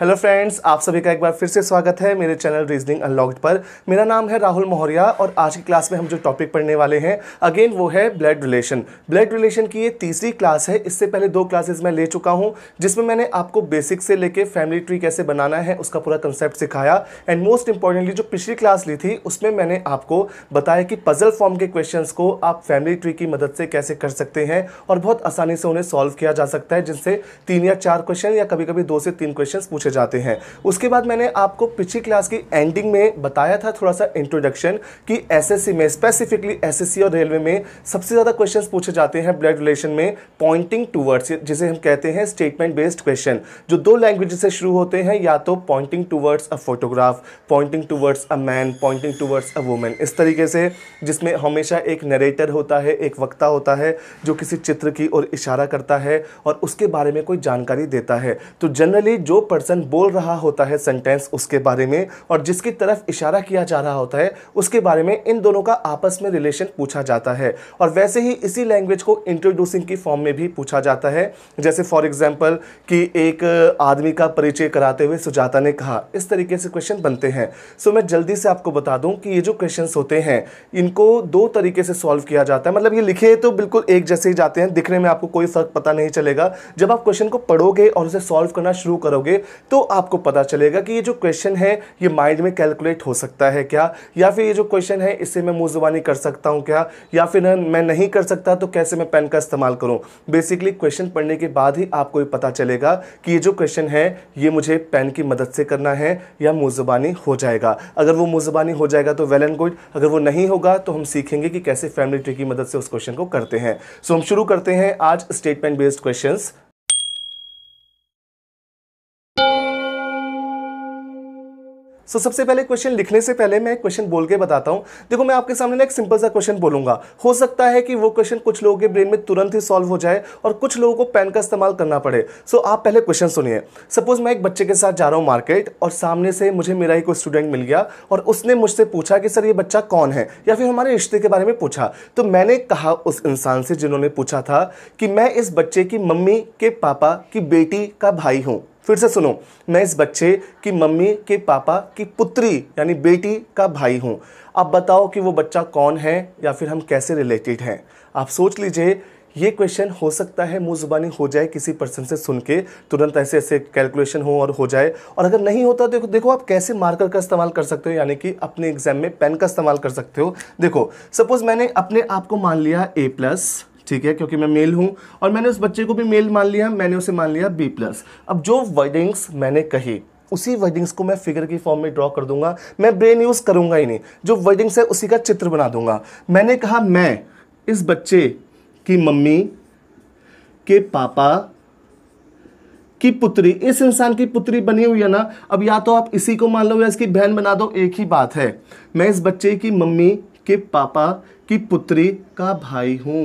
hello friends आप सभी का एक बार फिर से स्वागत है मेरे चैनल रीजनिंग अनलॉक्ड पर मेरा नाम है राहुल मोहरिया और आज की क्लास में हम जो टॉपिक पढ़ने वाले हैं अगेन वो है ब्लड रिलेशन ब्लड रिलेशन की ये तीसरी क्लास है इससे पहले दो क्लासेस मैं ले चुका हूँ जिसमें मैंने आपको बेसिक से लेके फैमिली ट्री कैसे बनाना है उसका पूरा कंसेप्ट सिखाया एंड मोस्ट इंपॉर्टेंटली जो पिछली क्लास ली थी उसमें मैंने आपको बताया कि पजल फॉर्म के क्वेश्चन को आप फैमिली ट्री की मदद से कैसे कर सकते हैं और बहुत आसानी से उन्हें सॉल्व किया जा सकता है जिनसे तीन या चार क्वेश्चन या कभी कभी दो से तीन क्वेश्चन पूछे पूछे जाते हैं उसके बाद मैंने आपको पिछली क्लास की एंडिंग में बताया था थोड़ा सा इंट्रोडक्शन कि एसएससी में स्पेसिफिकली एसएससी और रेलवे में सबसे ज़्यादा क्वेश्चन पूछे जाते हैं ब्लड रिलेशन में पॉइंटिंग टूवर्ड्स जिसे हम कहते हैं स्टेटमेंट बेस्ड क्वेश्चन जो दो लैंग्वेज से शुरू होते हैं या तो pointing towards a photograph pointing towards a man pointing towards a woman इस तरीके से जिसमें हमेशा एक नरेटर होता है एक वक्ता होता है जो किसी चित्र की ओर इशारा करता है और उसके बारे में कोई जानकारी देता है तो जनरली जो पर्सन पर्सन बोल रहा होता है सेंटेंस उसके बारे में और जिसकी तरफ इशारा किया जा रहा होता है उसके बारे में इन दोनों का आपस में रिलेशन पूछा जाता है और वैसे ही इसी लैंग्वेज को इंट्रोड्यूसिंग की फॉर्म में भी पूछा जाता है जैसे फॉर एग्जाम्पल कि एक आदमी का परिचय कराते हुए सुजाता ने कहा इस तरीके से क्वेश्चन बनते हैं सो मैं जल्दी से आपको बता दूँ कि ये जो क्वेश्चन होते हैं इनको दो तरीके से सॉल्व किया जाता है मतलब ये लिखे तो बिल्कुल एक जैसे ही जाते हैं दिखने में आपको कोई फर्क पता नहीं चलेगा जब आप क्वेश्चन को पढ़ोगे और उसे सॉल्व करना शुरू करोगे तो आपको पता चलेगा कि ये जो क्वेश्चन है ये माइंड में कैलकुलेट हो सकता है क्या या फिर ये जो क्वेश्चन है इससे मैं मुँह जबानी कर सकता हूँ क्या या फिर मैं नहीं कर सकता तो कैसे मैं पेन का इस्तेमाल करूँ बेसिकली क्वेश्चन पढ़ने के बाद ही आपको ये पता चलेगा कि ये जो क्वेश्चन है ये मुझे पेन की मदद से करना है या मुँह हो जाएगा अगर वो मुँह हो जाएगा तो वेल एंड गुड अगर वो नहीं होगा तो हम सीखेंगे कि कैसे फैमिली ट्री की मदद से उस क्वेश्चन को करते हैं सो so, हम शुरू करते हैं आज statement based questions so so, सबसे पहले क्वेश्चन लिखने से पहले मैं क्वेश्चन बोल के बताता हूँ देखो मैं आपके सामने ना एक सिंपल सा क्वेश्चन बोलूंगा हो सकता है कि वो क्वेश्चन कुछ लोगों के ब्रेन में तुरंत ही सॉल्व हो जाए और कुछ लोगों को पेन का इस्तेमाल करना पड़े सो so, आप पहले क्वेश्चन सुनिए सपोज मैं एक बच्चे के साथ जा रहा हूँ मार्केट और सामने से मुझे मेरा ही कोई स्टूडेंट मिल गया और उसने मुझसे पूछा कि सर ये बच्चा कौन है या फिर हमारे रिश्ते के बारे में पूछा तो मैंने कहा उस इंसान से जिन्होंने पूछा था कि मैं इस बच्चे की मम्मी के पापा की बेटी का भाई हूँ फिर से सुनो मैं इस बच्चे की मम्मी के पापा की पुत्री यानी बेटी का भाई हूँ अब बताओ कि वो बच्चा कौन है या फिर हम कैसे रिलेटेड हैं आप सोच लीजिए ये क्वेश्चन हो सकता है मुँह जुबानी हो जाए किसी पर्सन से सुन के तुरंत ऐसे ऐसे कैलकुलेशन हो और हो जाए और अगर नहीं होता तो देखो आप कैसे मार्कर का इस्तेमाल कर सकते हो यानी कि अपने एग्जाम में पेन का इस्तेमाल कर सकते हो देखो सपोज मैंने अपने आप को मान लिया ए प्लस ठीक है क्योंकि मैं मेल हूँ और मैंने उस बच्चे को भी मेल मान लिया मैंने उसे मान लिया बी प्लस अब जो वर्डिंग्स मैंने कही उसी वर्डिंग्स को मैं फिगर की फॉर्म में ड्रॉ कर दूंगा मैं ब्रेन यूज़ करूंगा ही नहीं जो वर्डिंग्स है उसी का चित्र बना दूंगा मैंने कहा मैं इस बच्चे की मम्मी के पापा की पुत्री इस इंसान की पुत्री बनी हुई है ना अब या तो आप इसी को मान लो या इसकी बहन बना दो एक ही बात है मैं इस बच्चे की मम्मी के पापा की पुत्री का भाई हूँ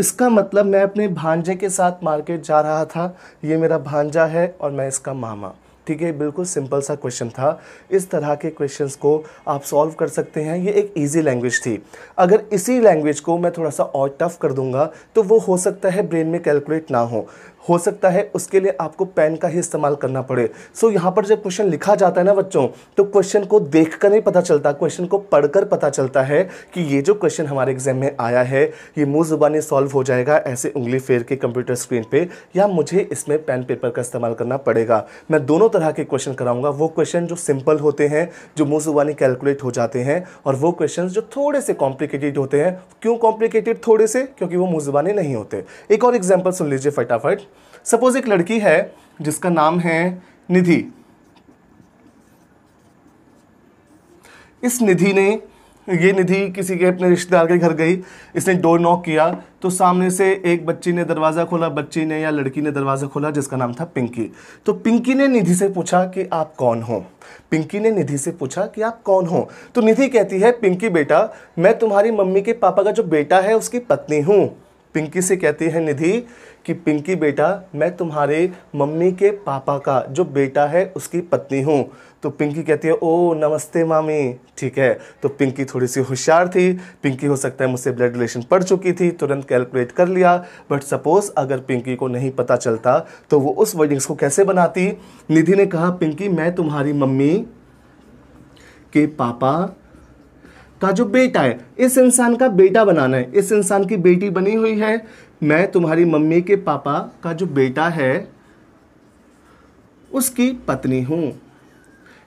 इसका मतलब मैं अपने भांजे के साथ मार्केट जा रहा था ये मेरा भांजा है और मैं इसका मामा ठीक है बिल्कुल सिंपल सा क्वेश्चन था इस तरह के क्वेश्चंस को आप सॉल्व कर सकते हैं ये एक इजी लैंग्वेज थी अगर इसी लैंग्वेज को मैं थोड़ा सा और टफ कर दूंगा तो वो हो सकता है ब्रेन में कैलकुलेट ना हो हो सकता है उसके लिए आपको पेन का ही इस्तेमाल करना पड़े सो so, यहाँ पर जब क्वेश्चन लिखा जाता है ना बच्चों तो क्वेश्चन को देख कर नहीं पता चलता क्वेश्चन को पढ़कर पता चलता है कि ये जो क्वेश्चन हमारे एग्जाम में आया है ये मुँह ज़ुबानी सॉल्व हो जाएगा ऐसे उंगली फेर के कंप्यूटर स्क्रीन पर या मुझे इसमें पेन पेपर का इस्तेमाल करना पड़ेगा मैं दोनों तरह के क्वेश्चन कराऊंगा वो क्वेश्चन जो सिंपल होते हैं जो मुँह ज़ुबानी कैलकुलेट हो जाते हैं और वो क्वेश्चन जो थोड़े से कॉम्प्लिकेटेड होते हैं क्यों कॉम्प्लिकेटेड थोड़े से क्योंकि वो मुँह ज़ुबानी नहीं होते एक और एग्जाम्पल सुन लीजिए फटाफट सपोज एक लड़की है जिसका नाम है निधि इस निधि ने ये निधि किसी के अपने रिश्तेदार के घर गई इसने डोर नॉक किया तो सामने से एक बच्ची ने दरवाज़ा खोला बच्ची ने या लड़की ने दरवाज़ा खोला जिसका नाम था पिंकी तो पिंकी ने निधि से पूछा कि आप कौन हो पिंकी ने निधि से पूछा कि आप कौन हो तो निधि कहती है पिंकी बेटा मैं तुम्हारी मम्मी के पापा का जो बेटा है उसकी पत्नी हूँ पिंकी से कहती है निधि कि पिंकी बेटा मैं तुम्हारे मम्मी के पापा का जो बेटा है उसकी पत्नी हूँ तो पिंकी कहती है ओ नमस्ते मामी ठीक है तो पिंकी थोड़ी सी होशियार थी पिंकी हो सकता है मुझसे ब्लड रिलेशन पढ़ चुकी थी तुरंत कैलकुलेट कर लिया बट सपोज़ अगर पिंकी को नहीं पता चलता तो वो उस वर्डिंग्स को कैसे बनाती निधि ने कहा पिंकी मैं तुम्हारी मम्मी के पापा का जो बेटा है इस इंसान का बेटा बनाना है इस इंसान की बेटी बनी हुई है मैं तुम्हारी मम्मी के पापा का जो बेटा है उसकी पत्नी हूं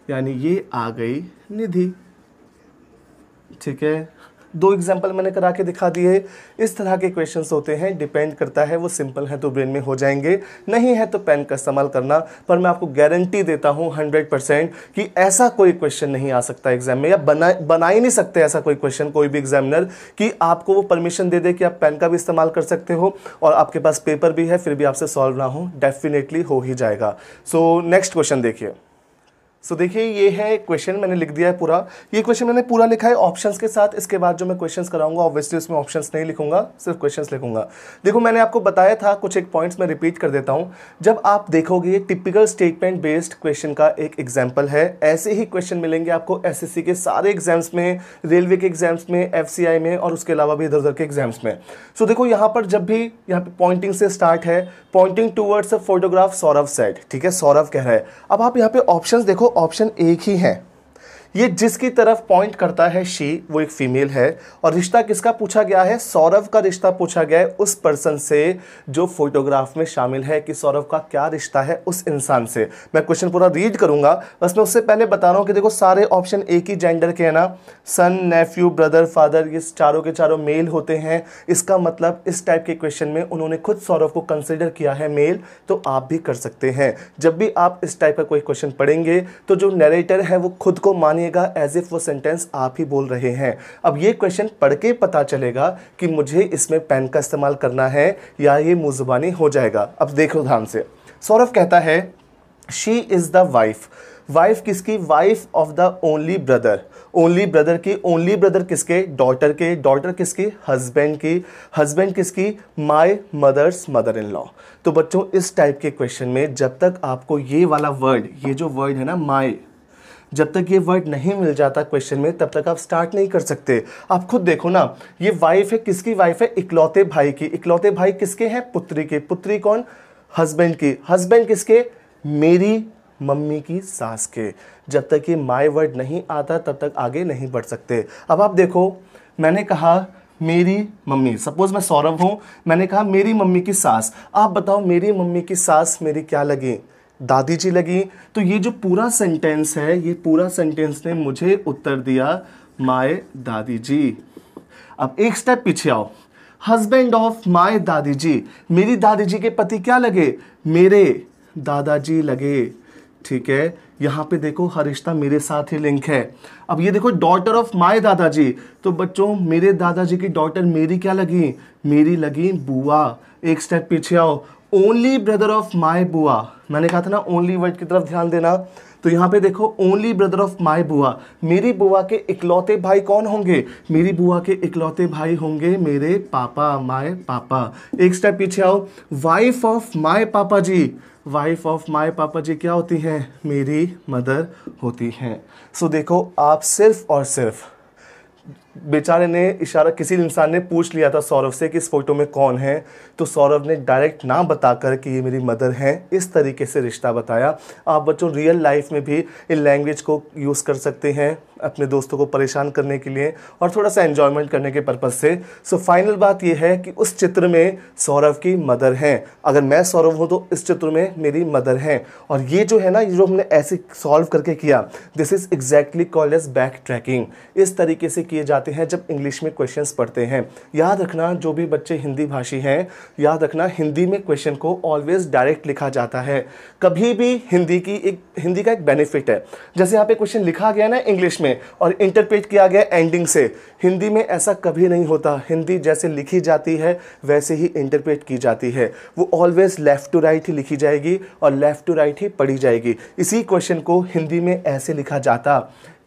यानी ये आ गई निधि ठीक है दो एग्जाम्पल मैंने करा के दिखा दिए इस तरह के क्वेश्चंस होते हैं डिपेंड करता है वो सिंपल है तो ब्रेन में हो जाएंगे नहीं है तो पेन का इस्तेमाल करना पर मैं आपको गारंटी देता हूँ हंड्रेड परसेंट कि ऐसा कोई क्वेश्चन नहीं आ सकता एग्जाम में या बना बना ही नहीं सकते ऐसा कोई क्वेश्चन कोई भी एग्जामिनर कि आपको वो परमिशन दे दे कि आप पेन का भी इस्तेमाल कर सकते हो और आपके पास पेपर भी है फिर भी आपसे सॉल्व ना हो डेफिनेटली हो ही जाएगा सो नेक्स्ट क्वेश्चन देखिए सो so, देखिए ये है क्वेश्चन मैंने लिख दिया है पूरा ये क्वेश्चन मैंने पूरा लिखा है ऑप्शंस के साथ इसके बाद जो मैं क्वेश्चंस कराऊंगा ऑब्वियसली उसमें ऑप्शंस नहीं लिखूंगा सिर्फ क्वेश्चंस लिखूंगा देखो मैंने आपको बताया था कुछ एक पॉइंट्स मैं रिपीट कर देता हूं जब आप देखोगे टिपिकल स्टेटमेंट बेस्ड क्वेश्चन का एक एग्जाम्पल है ऐसे ही क्वेश्चन मिलेंगे आपको एस के सारे एग्जाम्स में रेलवे के एग्जाम्स में एफ में और उसके अलावा भी इधर उधर के एग्जाम्स में सो so, देखो यहाँ पर जब भी यहाँ पर पॉइंटिंग से स्टार्ट है pointing towards a photograph Saurabh said ठीक है सौरभ कह रहा है अब आप यहाँ पे ऑप्शन देखो ऑप्शन एक ही है ये जिसकी तरफ पॉइंट करता है शी वो एक फीमेल है और रिश्ता किसका पूछा गया है सौरभ का रिश्ता पूछा गया है उस पर्सन से जो फोटोग्राफ में शामिल है कि सौरभ का क्या रिश्ता है उस इंसान से मैं क्वेश्चन पूरा रीड करूंगा बस मैं उससे पहले बता रहा हूँ कि देखो सारे ऑप्शन एक ही जेंडर के हैं ना सन नेफ्यू ब्रदर फादर ये चारों के चारों मेल होते हैं इसका मतलब इस टाइप के क्वेश्चन में उन्होंने खुद सौरभ को कंसिडर किया है मेल तो आप भी कर सकते हैं जब भी आप इस टाइप का कोई क्वेश्चन पढ़ेंगे तो जो नरेटर है वो खुद को माने सुनिएगा एज इफ वो सेंटेंस आप ही बोल रहे हैं अब ये क्वेश्चन पढ़ के पता चलेगा कि मुझे इसमें पेन का इस्तेमाल करना है या ये मुँह हो जाएगा अब देखो ध्यान से सौरभ कहता है she is the wife wife किसकी wife of the only brother only brother की ओनली ब्रदर किसके डॉटर के डॉटर किसकी हस्बैंड की हस्बैंड किसकी my mother's mother in law तो बच्चों इस टाइप के क्वेश्चन में जब तक आपको ये वाला वर्ड ये जो वर्ड है ना माय जब तक ये वर्ड नहीं मिल जाता क्वेश्चन में तब तक आप स्टार्ट नहीं कर सकते आप खुद देखो ना ये वाइफ है किसकी वाइफ है इकलौते भाई की इकलौते भाई किसके हैं पुत्री के पुत्री कौन हस्बैंड की हस्बैंड किसके मेरी मम्मी की सास के जब तक ये माई वर्ड नहीं आता तब तक आगे नहीं बढ़ सकते अब आप देखो मैंने कहा मेरी मम्मी सपोज मैं सौरभ हूँ मैंने कहा मेरी मम्मी की सास आप बताओ मेरी मम्मी की सास मेरी क्या लगी दादी जी लगी तो ये जो पूरा सेंटेंस है ये पूरा सेंटेंस ने मुझे उत्तर दिया माए दादी जी अब एक स्टेप पीछे आओ हजबेंड ऑफ माए दादी जी मेरी दादी जी के पति क्या लगे मेरे दादाजी लगे ठीक है यहाँ पे देखो हर रिश्ता मेरे साथ ही लिंक है अब ये देखो डॉटर ऑफ माय दादाजी तो बच्चों मेरे दादाजी की डॉटर मेरी क्या लगी मेरी लगी बुआ एक स्टेप पीछे आओ ओनली ब्रदर ऑफ माय बुआ मैंने कहा था ना ओनली वर्ड की तरफ ध्यान देना तो यहाँ पे देखो ओनली ब्रदर ऑफ माई बुआ मेरी बुआ के इकलौते भाई कौन होंगे मेरी बुआ के इकलौते भाई होंगे मेरे पापा माए पापा एक स्टेप पीछे आओ वाइफ ऑफ माए पापा जी वाइफ ऑफ माए पापा जी क्या होती हैं मेरी मदर होती हैं सो so, देखो आप सिर्फ और सिर्फ बेचारे ने इशारा किसी इंसान ने पूछ लिया था सौरभ से कि इस फोटो में कौन है तो सौरभ ने डायरेक्ट ना बताकर कि ये मेरी मदर हैं इस तरीके से रिश्ता बताया आप बच्चों रियल लाइफ में भी इन लैंग्वेज को यूज़ कर सकते हैं अपने दोस्तों को परेशान करने के लिए और थोड़ा सा एन्जॉयमेंट करने के पर्पज़ से सो फाइनल बात यह है कि उस चित्र में सौरभ की मदर हैं अगर मैं सौरभ हूँ तो इस चित्र में मेरी मदर हैं और ये जो है ना ये जो हमने ऐसे सॉल्व करके किया this is exactly called as backtracking इस तरीके से किए जाते जाते हैं जब इंग्लिश में क्वेश्चंस पढ़ते हैं याद रखना जो भी बच्चे हिंदी भाषी हैं याद रखना हिंदी में क्वेश्चन को ऑलवेज डायरेक्ट लिखा जाता है कभी भी हिंदी की एक हिंदी का एक बेनिफिट है जैसे यहाँ पे क्वेश्चन लिखा गया ना इंग्लिश में और इंटरप्रेट किया गया एंडिंग से हिंदी में ऐसा कभी नहीं होता हिंदी जैसे लिखी जाती है वैसे ही इंटरप्रेट की जाती है वो ऑलवेज लेफ़्ट टू राइट ही लिखी जाएगी और लेफ़्ट टू राइट ही पढ़ी जाएगी इसी क्वेश्चन को हिंदी में ऐसे लिखा जाता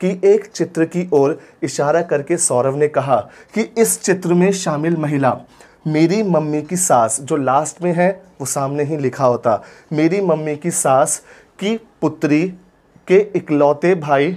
कि एक चित्र की ओर इशारा करके सौरव ने कहा कि इस चित्र में शामिल महिला मेरी मम्मी की सास जो लास्ट में है वो सामने ही लिखा होता मेरी मम्मी की सास की पुत्री के इकलौते भाई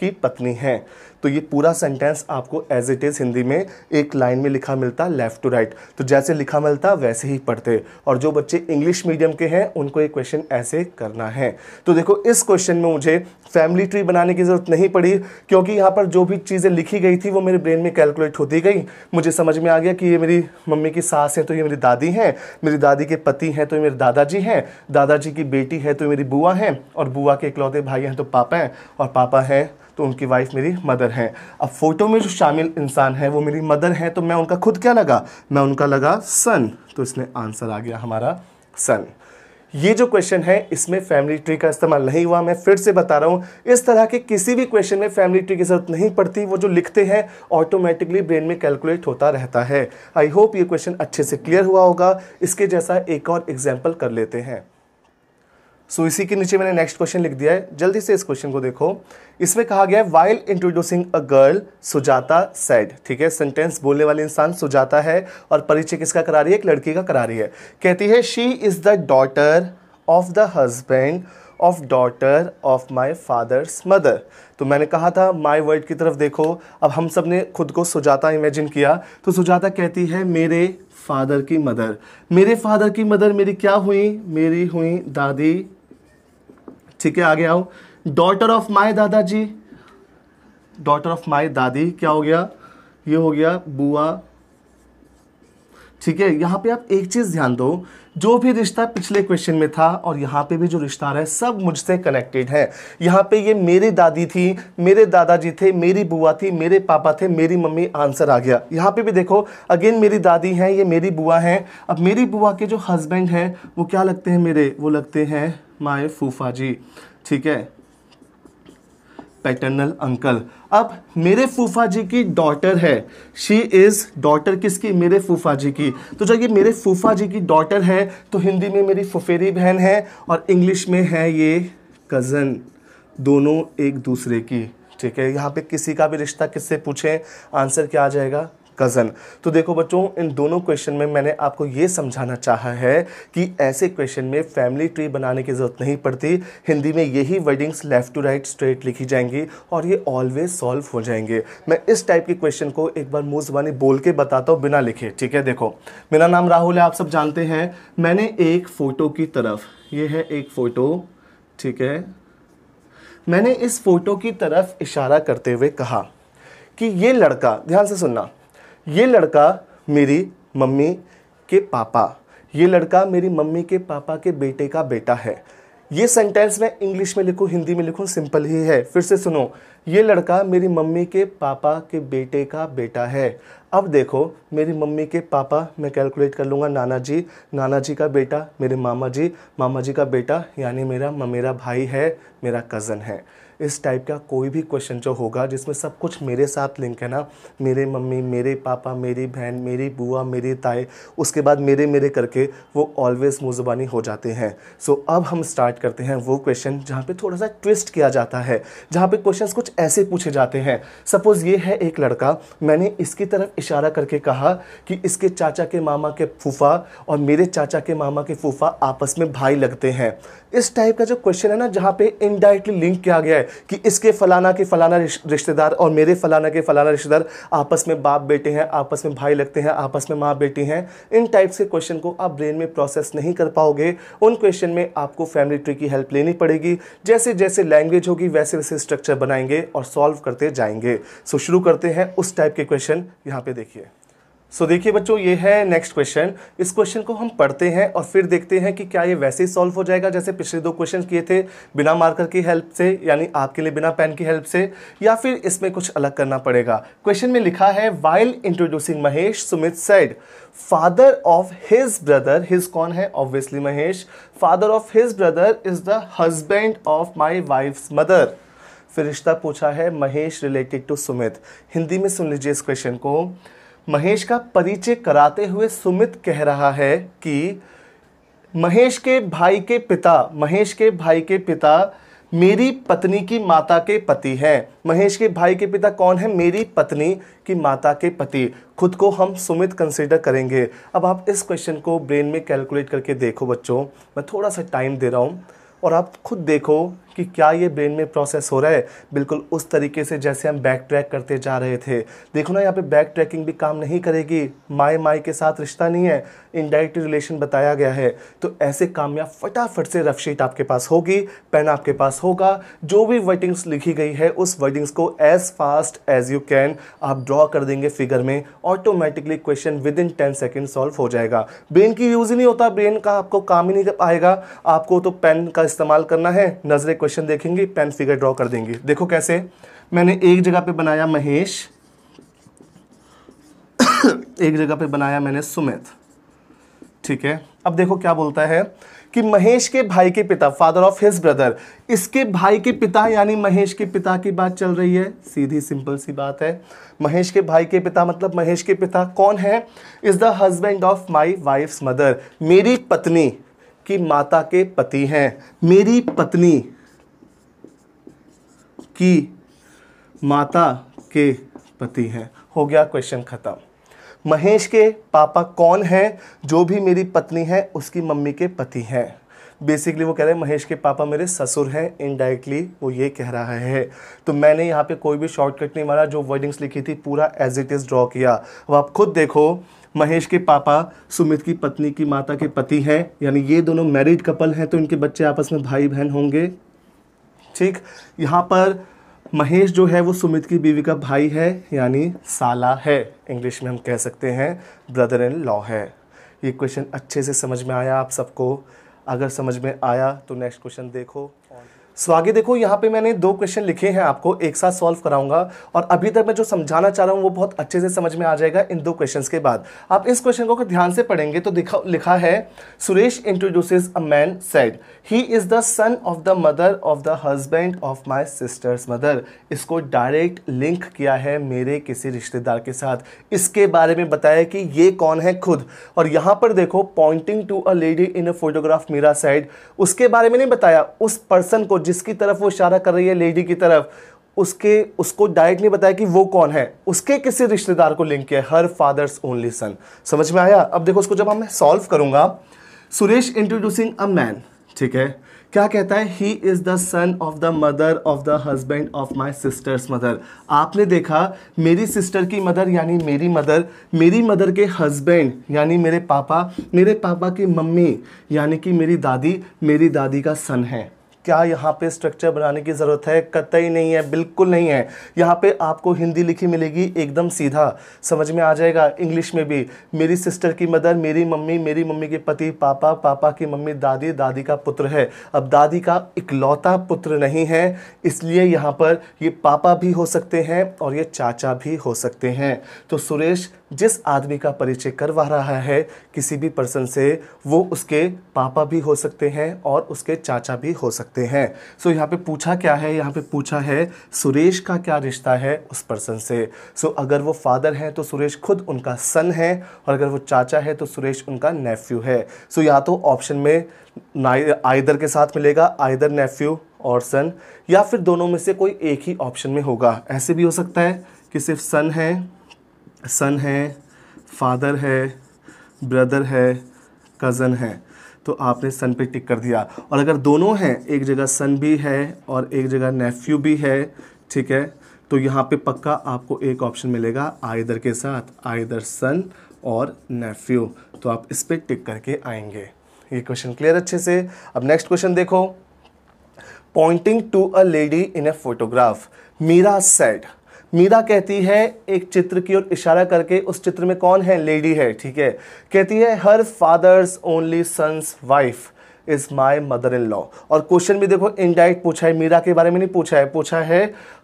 की पत्नी हैं तो ये पूरा सेंटेंस आपको एज इट इज़ हिंदी में एक लाइन में लिखा मिलता लेफ़्ट टू राइट तो जैसे लिखा मिलता वैसे ही पढ़ते और जो बच्चे इंग्लिश मीडियम के हैं उनको ये क्वेश्चन ऐसे करना है तो देखो इस क्वेश्चन में मुझे फैमिली ट्री बनाने की ज़रूरत नहीं पड़ी क्योंकि यहाँ पर जो भी चीज़ें लिखी गई थी वो मेरे ब्रेन में कैलकुलेट होती गई मुझे समझ में आ गया कि ये मेरी मम्मी की सास है तो ये मेरी दादी हैं मेरी दादी के पति हैं तो ये मेरे दादाजी हैं दादाजी की बेटी है तो मेरी बुआ हैं और बुआ के इकलौते भाई हैं तो पापा हैं और पापा हैं तो उनकी वाइफ मेरी मदर हैं अब फ़ोटो में जो शामिल इंसान है वो मेरी मदर हैं तो मैं उनका खुद क्या लगा मैं उनका लगा सन तो इसमें आंसर आ गया हमारा सन ये जो क्वेश्चन है इसमें फैमिली ट्री का इस्तेमाल नहीं हुआ मैं फिर से बता रहा हूँ इस तरह के किसी भी क्वेश्चन में फैमिली ट्री की ज़रूरत नहीं पड़ती वो जो लिखते हैं ऑटोमेटिकली ब्रेन में कैलकुलेट होता रहता है आई होप ये क्वेश्चन अच्छे से क्लियर हुआ होगा इसके जैसा एक और एग्जाम्पल कर लेते हैं सो so, इसी के नीचे मैंने नेक्स्ट क्वेश्चन लिख दिया है जल्दी से इस क्वेश्चन को देखो इसमें कहा गया है while introducing a girl Sujata said ठीक है सेंटेंस बोलने वाले इंसान सुजाता है और परिचय किसका करा रही है एक लड़की का करा रही है कहती है she is the daughter of the husband of daughter of my father's mother तो मैंने कहा था माई वर्ल्ड की तरफ देखो अब हम सब ने खुद को सुजाता इमेजिन किया तो सुजाता कहती है मेरे फादर की मदर मेरे फादर की मदर मेरी क्या हुई मेरी हुई दादी ठीक है आगे आओ डॉटर ऑफ माई दादाजी डॉटर ऑफ माई दादी क्या हो गया ये हो गया बुआ ठीक है यहाँ पे आप एक चीज़ ध्यान दो जो भी रिश्ता पिछले क्वेश्चन में था और यहाँ पे भी जो रिश्ता रहा है सब मुझसे कनेक्टेड है यहाँ पे ये मेरी दादी थी मेरे दादाजी थे मेरी बुआ थी मेरे पापा थे मेरी मम्मी आंसर आ गया यहाँ पे भी देखो अगेन मेरी दादी हैं ये मेरी बुआ हैं अब मेरी बुआ के जो हस्बैंड हैं वो क्या लगते हैं मेरे वो लगते हैं माय फूफा जी ठीक है पैटर्नल अंकल अब मेरे फूफा जी की डॉटर है शी इज़ डॉटर किसकी मेरे फूफा जी की तो जब ये मेरे फूफा जी की डॉटर है तो हिंदी में मेरी फुफेरी बहन है और इंग्लिश में है ये कज़न दोनों एक दूसरे की ठीक है यहाँ पे किसी का भी रिश्ता किससे पूछें आंसर क्या आ जाएगा कज़न तो देखो बच्चों इन दोनों क्वेश्चन में मैंने आपको ये समझाना चाहा है कि ऐसे क्वेश्चन में फैमिली ट्री बनाने की ज़रूरत नहीं पड़ती हिंदी में यही wordings left to right straight लिखी जाएंगी और ये ऑलवेज सॉल्व हो जाएंगे मैं इस टाइप के क्वेश्चन को एक बार मुँह जबानी बोल के बताता हूँ बिना लिखे ठीक है देखो मेरा नाम राहुल है आप सब जानते हैं मैंने एक फ़ोटो की तरफ ये है एक फ़ोटो ठीक है मैंने इस फोटो की तरफ इशारा करते हुए कहा कि ये लड़का ध्यान से सुनना ये लड़का मेरी मम्मी के पापा ये लड़का मेरी मम्मी के पापा के बेटे का बेटा है ये सेंटेंस मैं इंग्लिश में लिखूं हिंदी में लिखूं सिंपल ही है फिर से सुनो ये लड़का मेरी मम्मी के पापा के बेटे का बेटा है अब देखो मेरी मम्मी के पापा मैं कैलकुलेट कर लूँगा नाना जी नाना जी का बेटा मेरे मामा जी मामा जी का बेटा यानी मेरा मेरा भाई है मेरा कज़न है इस टाइप का कोई भी क्वेश्चन जो होगा जिसमें सब कुछ मेरे साथ लिंक है ना मेरे मम्मी मेरे पापा मेरी बहन मेरी बुआ मेरी ताए उसके बाद मेरे मेरे करके वो ऑलवेज़ मुजबानी हो जाते हैं सो so, अब हम स्टार्ट करते हैं वो क्वेश्चन जहाँ पे थोड़ा सा ट्विस्ट किया जाता है जहाँ पे क्वेश्चंस कुछ ऐसे पूछे जाते हैं सपोज़ ये है एक लड़का मैंने इसकी तरफ इशारा करके कहा कि इसके चाचा के मामा के फूफा और मेरे चाचा के मामा के फूफा आपस में भाई लगते हैं इस टाइप का जो क्वेश्चन है ना जहाँ पे इनडायरेक्टली लिंक किया गया है कि इसके फलाना के फलाना रिश्तेदार और मेरे फलाना के फलाना रिश्तेदार आपस में बाप बेटे हैं आपस में भाई लगते हैं आपस में माँ बेटी हैं इन टाइप्स के क्वेश्चन को आप ब्रेन में प्रोसेस नहीं कर पाओगे उन क्वेश्चन में आपको फैमिली ट्री की हेल्प लेनी पड़ेगी जैसे जैसे लैंग्वेज होगी वैसे वैसे स्ट्रक्चर बनाएंगे और सॉल्व करते जाएंगे सो शुरू करते हैं उस टाइप के क्वेश्चन यहाँ पे देखिए सो so, देखिए बच्चों ये है नेक्स्ट क्वेश्चन इस क्वेश्चन को हम पढ़ते हैं और फिर देखते हैं कि क्या ये वैसे ही सॉल्व हो जाएगा जैसे पिछले दो क्वेश्चन किए थे बिना मार्कर की हेल्प से यानी आपके लिए बिना पेन की हेल्प से या फिर इसमें कुछ अलग करना पड़ेगा क्वेश्चन में लिखा है while introducing Mahesh Sumit said father of his brother his कौन है obviously Mahesh father of his brother is the husband of my wife's mother फिर रिश्ता पूछा है महेश रिलेटेड टू सुमित हिंदी में सुन लीजिए इस क्वेश्चन को महेश का परिचय कराते हुए सुमित कह रहा है कि महेश के भाई के पिता महेश के भाई के पिता मेरी पत्नी की माता के पति हैं महेश के भाई के पिता कौन है मेरी पत्नी की माता के पति खुद को हम सुमित कंसिडर करेंगे अब आप इस क्वेश्चन को ब्रेन में कैलकुलेट करके देखो बच्चों मैं थोड़ा सा टाइम दे रहा हूँ और आप खुद देखो कि क्या ये ब्रेन में प्रोसेस हो रहा है बिल्कुल उस तरीके से जैसे हम बैक ट्रैक करते जा रहे थे देखो ना यहाँ पे बैक ट्रैकिंग भी काम नहीं करेगी माए माए के साथ रिश्ता नहीं है इनडायरेक्ट रिलेशन बताया गया है तो ऐसे कामयाब फटाफट से रफशीट आपके पास होगी पेन आपके पास होगा जो भी वर्डिंग्स लिखी गई है उस वर्डिंग्स को as fast as you can आप ड्रॉ कर देंगे फिगर में automatically question within ten second solve हो जाएगा ब्रेन की यूज़ ही नहीं होता ब्रेन का आपको काम ही नहीं आएगा आपको तो पेन का इस्तेमाल करना है नजरें क्वेश्चन देखेंगे पेन फिगर ड्रॉ कर देंगे देखो कैसे मैंने एक जगह पे बनाया महेश एक जगह पे बनाया मैंने सुमित ठीक है अब देखो क्या बोलता है कि महेश के भाई के पिता फादर ऑफ हिज ब्रदर इसके भाई के पिता यानी महेश के पिता की बात चल रही है सीधी सिंपल सी बात है महेश के भाई के पिता मतलब महेश के पिता कौन है is the husband of my wife's mother मेरी पत्नी की माता के पति हैं मेरी पत्नी की माता के पति हैं हो गया क्वेश्चन ख़त्म महेश के पापा कौन हैं जो भी मेरी पत्नी है उसकी मम्मी के पति हैं बेसिकली वो कह रहे हैं महेश के पापा मेरे ससुर हैं इनडायरेक्टली वो ये कह रहा है तो मैंने यहाँ पे कोई भी शॉर्टकट नहीं मारा जो वर्डिंग्स लिखी थी पूरा एज इट इज़ ड्रॉ किया अब आप खुद देखो महेश के पापा सुमित की पत्नी की माता के पति हैं यानी ये दोनों मैरिड कपल हैं तो इनके बच्चे आपस में भाई बहन होंगे ठीक यहाँ पर महेश जो है वो सुमित की बीवी का भाई है यानी साला है इंग्लिश में हम कह सकते हैं ब्रदर इन लॉ है ये क्वेश्चन अच्छे से समझ में आया आप सबको अगर समझ में आया तो नेक्स्ट क्वेश्चन देखो सो आगे देखो यहाँ पे मैंने दो क्वेश्चन लिखे हैं आपको एक साथ सॉल्व कराऊंगा और अभी तक मैं जो समझाना चाह रहा हूँ वो बहुत अच्छे से समझ में आ जाएगा इन दो क्वेश्चन के बाद आप इस क्वेश्चन को ध्यान से पढ़ेंगे तो लिखा है Suresh introduces a man said he is the son of the mother of the husband of my sister's mother इसको डायरेक्ट लिंक किया है मेरे किसी रिश्तेदार के साथ इसके बारे में बताया कि ये कौन है खुद और यहाँ पर देखो pointing to a lady in a photograph Meera said उसके बारे में नहीं बताया उस पर्सन को जिसकी तरफ वो इशारा कर रही है लेडी की तरफ उसके उसको डायरेक्टली बताया कि वो कौन है उसके किसी रिश्तेदार को लिंक किया हर फादर्स ओनली सन समझ में आया अब देखो उसको जब हम सॉल्व करूंगा सुरेश इंट्रोड्यूसिंग अ मैन ठीक है क्या कहता है he is the son of the mother of the husband of my sister's mother आपने देखा मेरी सिस्टर की मदर यानी मेरी मदर मेरी मदर के हस्बैंड यानी मेरे पापा मेरे पापा की मम्मी यानी कि मेरी दादी मेरी दादी का सन है क्या यहाँ पे स्ट्रक्चर बनाने की ज़रूरत है कतई नहीं है बिल्कुल नहीं है यहाँ पे आपको हिंदी लिखी मिलेगी एकदम सीधा समझ में आ जाएगा इंग्लिश में भी मेरी सिस्टर की मदर मेरी मम्मी मेरी मम्मी के पति पापा पापा की मम्मी दादी दादी का पुत्र है अब दादी का इकलौता पुत्र नहीं है इसलिए यहाँ पर ये पापा भी हो सकते हैं और ये चाचा भी हो सकते हैं तो सुरेश जिस आदमी का परिचय करवा रहा है किसी भी पर्सन से वो उसके पापा भी हो सकते हैं और उसके चाचा भी हो सकते हैं सो so, यहाँ पे पूछा क्या है यहाँ पे पूछा है सुरेश का क्या रिश्ता है उस पर्सन से सो so, अगर वो फादर हैं तो सुरेश खुद उनका सन है और अगर वो चाचा है तो सुरेश उनका नेफ्यू है सो so, या तो ऑप्शन में आयदर के साथ मिलेगा आयदर नेफ्यू और सन या फिर दोनों में से कोई एक ही ऑप्शन में होगा ऐसे भी हो सकता है कि सिर्फ सन है सन है फादर है ब्रदर है कज़न है तो आपने सन पे टिक कर दिया और अगर दोनों हैं एक जगह सन भी है और एक जगह नेफ्यू भी है ठीक है तो यहाँ पे पक्का आपको एक ऑप्शन मिलेगा आइदर के साथ आइदर सन और नेफ्यू तो आप इस पर टिक करके आएंगे ये क्वेश्चन क्लियर अच्छे से अब नेक्स्ट क्वेश्चन देखो pointing to a lady in a photograph Meera said Meera कहती है एक चित्र की ओर इशारा करके उस चित्र में कौन है लेडी है ठीक है कहती है her father's only son's wife is my mother in law और क्वेश्चन भी देखो इनडायरेक्ट पूछा है मीरा के बारे में नहीं पूछा है पूछा है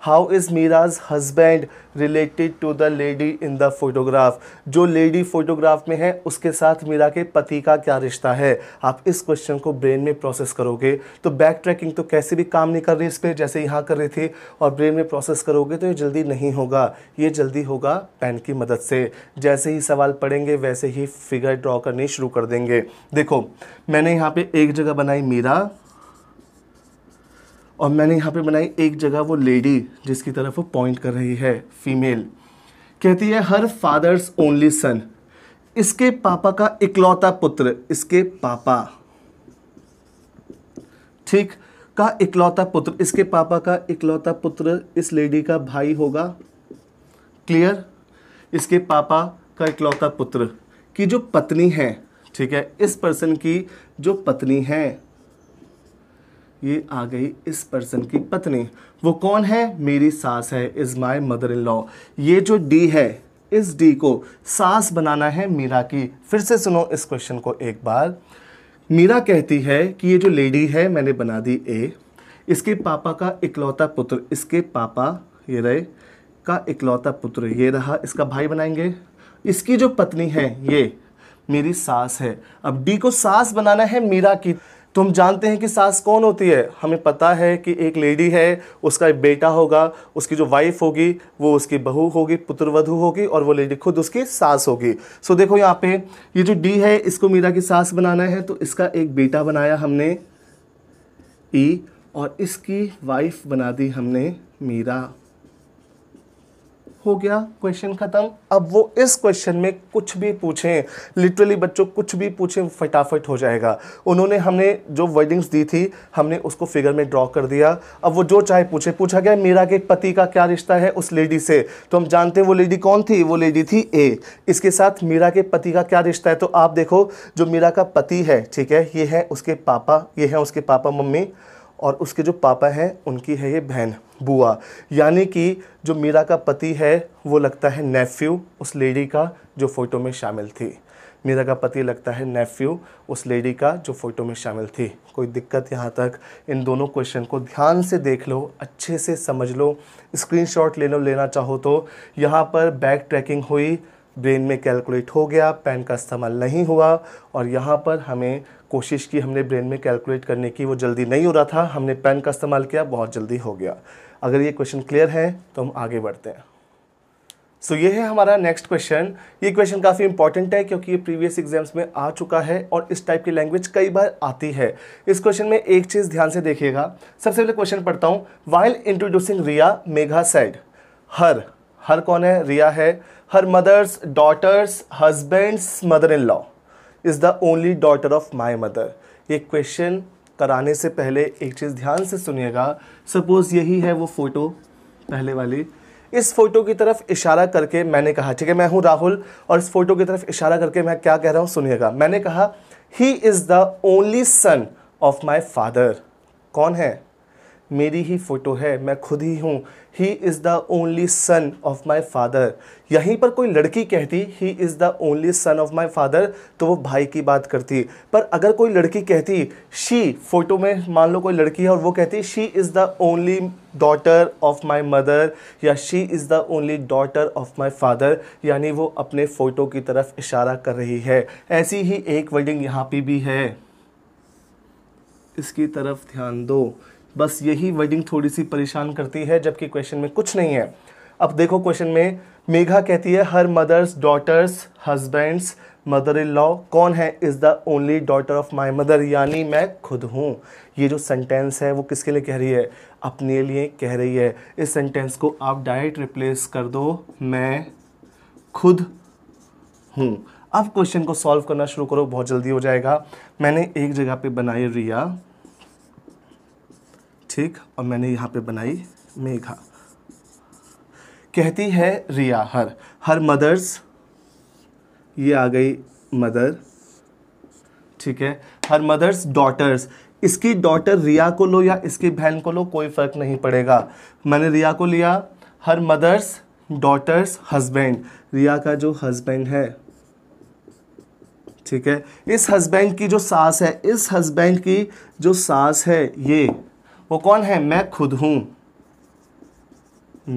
how is Meera's husband related to the lady in the photograph जो लेडी फोटोग्राफ में है उसके साथ मीरा के पति का क्या रिश्ता है आप इस क्वेश्चन को ब्रेन में प्रोसेस करोगे तो बैक ट्रैकिंग तो कैसे भी काम नहीं कर रही इस पर जैसे यहाँ कर रहे थे और ब्रेन में प्रोसेस करोगे तो ये जल्दी नहीं होगा ये जल्दी होगा पेन की मदद से जैसे ही सवाल पढ़ेंगे वैसे ही फिगर ड्रॉ करनी शुरू कर देंगे देखो मैंने यहाँ पे एक जगह बनाई मीरा और मैंने यहाँ पे बनाई एक जगह वो लेडी जिसकी तरफ वो पॉइंट कर रही है फीमेल कहती है हर फादर्स ओनली सन इसके पापा का इकलौता पुत्र इसके पापा ठीक का इकलौता पुत्र इसके पापा का इकलौता पुत्र इस लेडी का भाई होगा क्लियर इसके पापा का इकलौता पुत्र की जो पत्नी है ठीक है इस पर्सन की जो पत्नी है ये आ गई इस पर्सन की पत्नी वो कौन है मेरी सास है is my mother in law ये जो डी है इस डी को सास बनाना है मीरा की फिर से सुनो इस क्वेश्चन को एक बार मीरा कहती है कि ये जो लेडी है मैंने बना दी ए इसके पापा का इकलौता पुत्र इसके पापा ये रहे का इकलौता पुत्र ये रहा इसका भाई बनाएंगे इसकी जो पत्नी है ये मेरी सास है अब डी को सास बनाना है मीरा की तो हम जानते हैं कि सास कौन होती है हमें पता है कि एक लेडी है उसका एक बेटा होगा उसकी जो वाइफ होगी वो उसकी बहू होगी पुत्रवधु होगी और वो लेडी खुद उसकी सास होगी सो देखो यहाँ पे ये जो डी है इसको मीरा की सास बनाना है तो इसका एक बेटा बनाया हमने ई e और इसकी वाइफ बना दी हमने मीरा हो गया क्वेश्चन खत्म अब वो इस क्वेश्चन में कुछ भी पूछें लिटरली बच्चों कुछ भी पूछें फटाफट हो जाएगा उन्होंने हमने जो वर्डिंग्स दी थी हमने उसको फिगर में ड्रॉ कर दिया अब वो जो चाहे पूछे पूछा गया मीरा के पति का क्या रिश्ता है उस लेडी से तो हम जानते हैं वो लेडी कौन थी वो लेडी थी ए इसके साथ मीरा के पति का क्या रिश्ता है तो आप देखो जो मीरा का पति है ठीक है ये है उसके पापा ये है उसके पापा मम्मी और उसके जो पापा हैं उनकी है ये बहन बुआ यानी कि जो मीरा का पति है वो लगता है नेफ्यू उस लेडी का जो फ़ोटो में शामिल थी मीरा का पति लगता है नेफ्यू उस लेडी का जो फ़ोटो में शामिल थी कोई दिक्कत यहाँ तक इन दोनों क्वेश्चन को ध्यान से देख लो अच्छे से समझ लो स्क्रीनशॉट ले लो लेना चाहो तो यहाँ पर बैक ट्रैकिंग हुई ब्रेन में कैलकुलेट हो गया पेन का इस्तेमाल नहीं हुआ और यहाँ पर हमें कोशिश की हमने ब्रेन में कैलकुलेट करने की वो जल्दी नहीं हो रहा था हमने पेन का इस्तेमाल किया बहुत जल्दी हो गया अगर ये क्वेश्चन क्लियर है तो हम आगे बढ़ते हैं सो so, ये है हमारा नेक्स्ट क्वेश्चन ये क्वेश्चन काफ़ी इंपॉर्टेंट है क्योंकि ये प्रीवियस एग्जाम्स में आ चुका है और इस टाइप की लैंग्वेज कई बार आती है इस क्वेश्चन में एक चीज़ ध्यान से देखिएगा सबसे पहले क्वेश्चन पढ़ता हूँ while introducing Riya Megha said her her कौन है रिया है her mother's daughter's husband's mother in law is the only daughter of my mother ये क्वेश्चन कराने से पहले एक चीज़ ध्यान से सुनिएगा सपोज़ यही है वो फ़ोटो पहले वाली इस फोटो की तरफ इशारा करके मैंने कहा ठीक है मैं हूँ राहुल और इस फोटो की तरफ इशारा करके मैं क्या कह रहा हूँ सुनिएगा मैंने कहा he is the only son of my father कौन है मेरी ही फ़ोटो है मैं खुद ही हूँ he is the only son of my father यहीं पर कोई लड़की कहती he is the only son of my father तो वो भाई की बात करती पर अगर कोई लड़की कहती शी फ़ोटो में मान लो कोई लड़की है और वो कहती she is the only daughter of my mother या she is the only daughter of my father यानी वो अपने फ़ोटो की तरफ इशारा कर रही है ऐसी ही एक वर्डिंग यहाँ पे भी है इसकी तरफ ध्यान दो बस यही वेडिंग थोड़ी सी परेशान करती है जबकि क्वेश्चन में कुछ नहीं है अब देखो क्वेश्चन में मेघा कहती है her mother's daughter's husband's mother in law कौन है is the only daughter of my mother यानी मैं खुद हूँ ये जो सेंटेंस है वो किसके लिए कह रही है अपने लिए कह रही है इस सेंटेंस को आप डायरेक्ट रिप्लेस कर दो मैं खुद हूँ अब क्वेश्चन को सॉल्व करना शुरू करो बहुत जल्दी हो जाएगा मैंने एक जगह पे बनाई रिया ठीक और मैंने यहाँ पे बनाई मेघा कहती है रिया हर हर मदर्स ये आ गई मदर ठीक है हर मदर्स डॉटर्स इसकी डॉटर रिया को लो या इसकी बहन को लो कोई फ़र्क नहीं पड़ेगा मैंने रिया को लिया her mother's daughter's husband Riya का जो हस्बैंड है ठीक है इस हस्बैंड की जो सास है इस हस्बैंड की जो सास है ये वो कौन है मैं खुद हूँ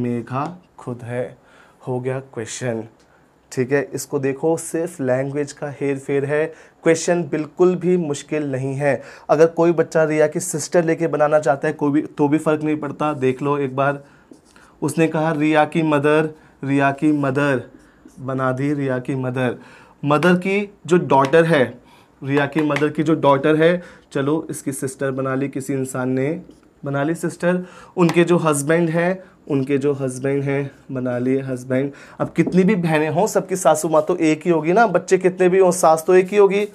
मेघा खुद है हो गया क्वेश्चन ठीक है इसको देखो सिर्फ लैंग्वेज का हेर फेर है क्वेश्चन बिल्कुल भी मुश्किल नहीं है अगर कोई बच्चा रिया की सिस्टर लेके बनाना चाहता है कोई भी तो भी फ़र्क नहीं पड़ता देख लो एक बार उसने कहा रिया की मदर रिया की मदर बना दी रिया की मदर मदर की जो डॉटर है रिया की मदर की जो डॉटर है चलो इसकी सिस्टर बना ली किसी इंसान ने ली सिस्टर उनके जो हस्बैंड हैं उनके जो हस्बैंड हैं मनाली हस्बैंड अब कितनी भी बहनें हों सबकी सासू माँ तो एक ही होगी ना बच्चे कितने भी हों सास तो एक ही होगी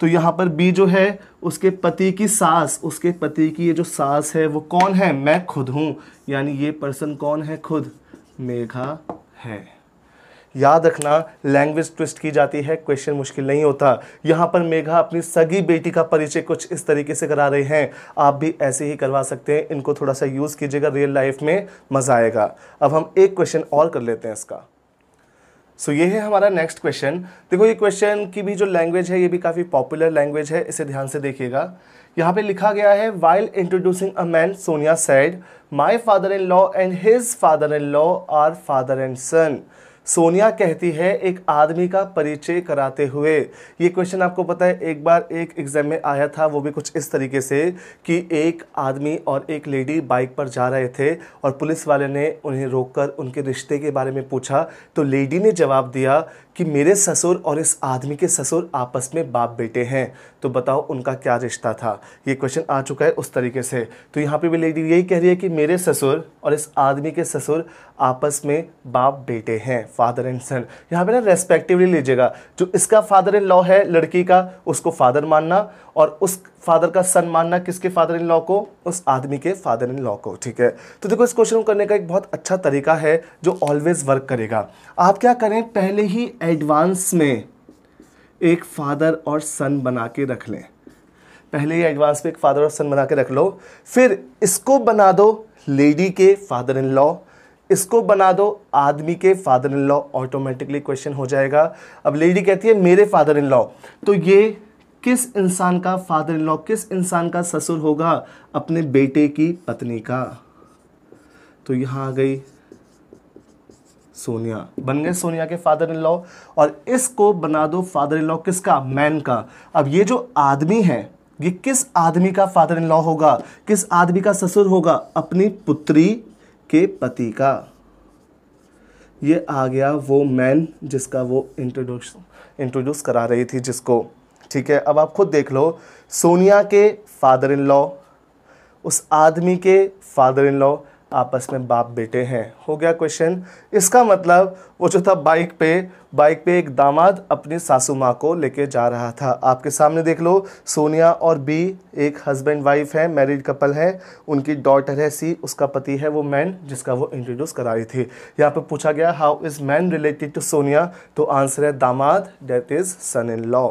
तो यहाँ पर बी जो है उसके पति की सास उसके पति की ये जो सास है वो कौन है मैं खुद हूँ यानी ये पर्सन कौन है खुद मेघा है याद रखना लैंग्वेज ट्विस्ट की जाती है क्वेश्चन मुश्किल नहीं होता यहाँ पर मेघा अपनी सगी बेटी का परिचय कुछ इस तरीके से करा रहे हैं आप भी ऐसे ही करवा सकते हैं इनको थोड़ा सा यूज़ कीजिएगा रियल लाइफ में मज़ा आएगा अब हम एक क्वेश्चन और कर लेते हैं इसका सो so, ये है हमारा नेक्स्ट क्वेश्चन देखो ये क्वेश्चन की भी जो लैंग्वेज है ये भी काफ़ी पॉपुलर लैंग्वेज है इसे ध्यान से देखिएगा यहाँ पे लिखा गया है while introducing a man Sonia said my father in law and his father in law are father and son Sonia कहती है एक आदमी का परिचय कराते हुए ये क्वेश्चन आपको पता है एक बार एक एग्जाम में आया था वो भी कुछ इस तरीके से कि एक आदमी और एक लेडी बाइक पर जा रहे थे और पुलिस वाले ने उन्हें रोककर उनके रिश्ते के बारे में पूछा तो लेडी ने जवाब दिया कि मेरे ससुर और इस आदमी के ससुर आपस में बाप बेटे हैं तो बताओ उनका क्या रिश्ता था ये क्वेश्चन आ चुका है उस तरीके से तो यहाँ पे भी लेडी यही कह रही है कि मेरे ससुर और इस आदमी के ससुर आपस में बाप बेटे हैं फादर एंड सन यहाँ पे ना रेस्पेक्टिवली लीजिएगा जो इसका फादर इन लॉ है लड़की का उसको फादर मानना और उस फादर का सन मानना किसके फादर इन लॉ को उस आदमी के फादर इन लॉ को ठीक है तो देखो इस क्वेश्चन को करने का एक बहुत अच्छा तरीका है जो ऑलवेज वर्क करेगा आप क्या करें पहले ही एडवांस में एक फादर और सन बना के रख लें पहले ही एडवांस में एक फादर और सन बना के रख लो फिर इसको बना दो लेडी के फादर इन लॉ इसको बना दो आदमी के father in law automatically question हो जाएगा अब लेडी कहती है मेरे फादर इन लॉ तो ये किस इंसान का फादर इन लॉ किस इंसान का ससुर होगा अपने बेटे की पत्नी का तो यहाँ आ गई सोनिया बन गए सोनिया के फादर इन लॉ और इसको बना दो फादर इन लॉ किसका मैन का अब ये जो आदमी है ये किस आदमी का फादर इन लॉ होगा किस आदमी का ससुर होगा अपनी पुत्री के पति का ये आ गया वो मैन जिसका वो इंट्रोड्यूस इंट्रोड्यूस करा रही थी जिसको ठीक है अब आप खुद देख लो सोनिया के फादर इन लॉ उस आदमी के फादर इन लॉ आपस में बाप बेटे हैं हो गया क्वेश्चन इसका मतलब वो जो था बाइक पे बाइक पे एक दामाद अपनी सासू माँ को लेके जा रहा था आपके सामने देख लो सोनिया और बी एक हस्बैंड वाइफ है मैरिड कपल है उनकी डॉटर है सी उसका पति है वो मैन जिसका वो इंट्रोड्यूस करा रही थी यहाँ पे पूछा गया how is man related to Sonia तो आंसर है दामाद that is son in law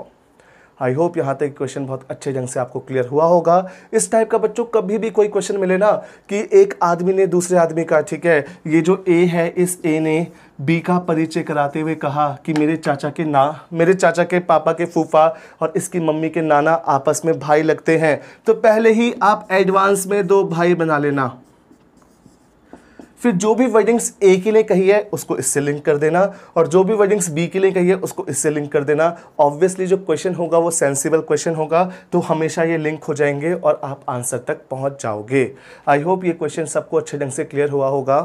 I hope यहाँ तक क्वेश्चन बहुत अच्छे ढंग से आपको क्लियर हुआ होगा इस टाइप का बच्चों कभी भी कोई क्वेश्चन मिले ना कि एक आदमी ने दूसरे आदमी का ठीक है ये जो ए है इस ए ने बी का परिचय कराते हुए कहा कि मेरे चाचा के ना मेरे चाचा के पापा के फूफा और इसकी मम्मी के नाना आपस में भाई लगते हैं तो पहले ही आप एडवांस में दो भाई बना लेना फिर जो भी वर्डिंग्स ए के लिए कही है उसको इससे लिंक कर देना और जो भी वर्डिंग्स बी के लिए कही है उसको इससे लिंक कर देना ऑब्वियसली जो क्वेश्चन होगा वो सेंसिबल क्वेश्चन होगा तो हमेशा ये लिंक हो जाएंगे और आप आंसर तक पहुंच जाओगे आई होप ये क्वेश्चन सबको अच्छे ढंग से क्लियर हुआ होगा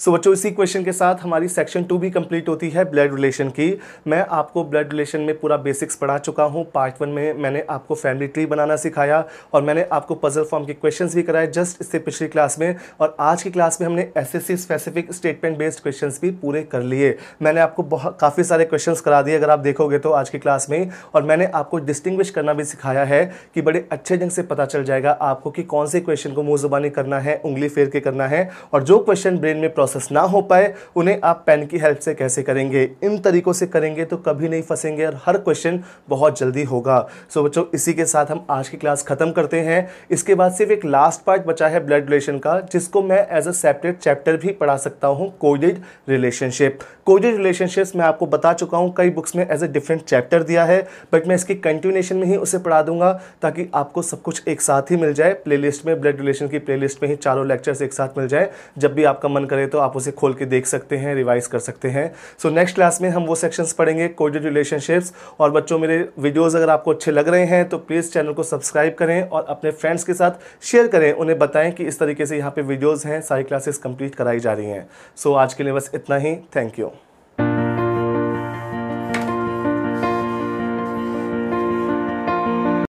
सो बच्चों इसी क्वेश्चन के साथ हमारी सेक्शन टू भी कंप्लीट होती है ब्लड रिलेशन की मैं आपको ब्लड रिलेशन में पूरा बेसिक्स पढ़ा चुका हूँ पार्ट वन में मैंने आपको फैमिली ट्री बनाना सिखाया और मैंने आपको पजल फॉर्म के क्वेश्चन भी कराए जस्ट इससे पिछली क्लास में और आज की क्लास में हमने as specific statement based question भी पूरे कर लिए मैंने आपको बहुत काफ़ी सारे क्वेश्चन करा दिए अगर आप देखोगे तो आज की क्लास में और मैंने आपको डिस्टिंग्विश करना भी सिखाया है कि बड़े अच्छे ढंग से पता चल जाएगा आपको कि कौन से क्वेश्चन को मुँह जुबानी करना है उंगली फेर के करना है और जो क्वेश्चन ब्रेन में प्रोसेस प्रोसेस ना हो पाए उन्हें आप पेन की हेल्प से कैसे करेंगे इन तरीक़ों से करेंगे तो कभी नहीं फंसेंगे और हर क्वेश्चन बहुत जल्दी होगा सो बच्चों इसी के साथ हम आज की क्लास ख़त्म करते हैं इसके बाद सिर्फ एक लास्ट पार्ट बचा है ब्लड रिलेशन का जिसको मैं एज अ सेपरेट चैप्टर भी पढ़ा सकता हूँ कोडेड रिलेशनशिप कोडेड रिलेशनशिप्स मैं आपको बता चुका हूँ कई बुक्स में एज ए डिफरेंट चैप्टर दिया है बट मैं इसकी कंटिन्यूशन में ही उसे पढ़ा दूंगा ताकि आपको सब कुछ एक साथ ही मिल जाए प्लेलिस्ट में ब्लड रिलेशन की प्लेलिस्ट में ही चारों लेक्चर्स एक साथ मिल जाए जब भी आपका मन करे तो तो आप उसे खोल के देख सकते हैं रिवाइज कर सकते हैं सो नेक्स्ट क्लास में हम वो सेक्शंस पढ़ेंगे कोडेड रिलेशनशिप्स और बच्चों मेरे वीडियोज़ अगर आपको अच्छे लग रहे हैं तो प्लीज़ चैनल को सब्सक्राइब करें और अपने फ्रेंड्स के साथ शेयर करें उन्हें बताएं कि इस तरीके से यहाँ पर वीडियोज़ हैं सारी क्लासेस कंप्लीट कराई जा रही हैं सो so, आज के लिए बस इतना ही थैंक यू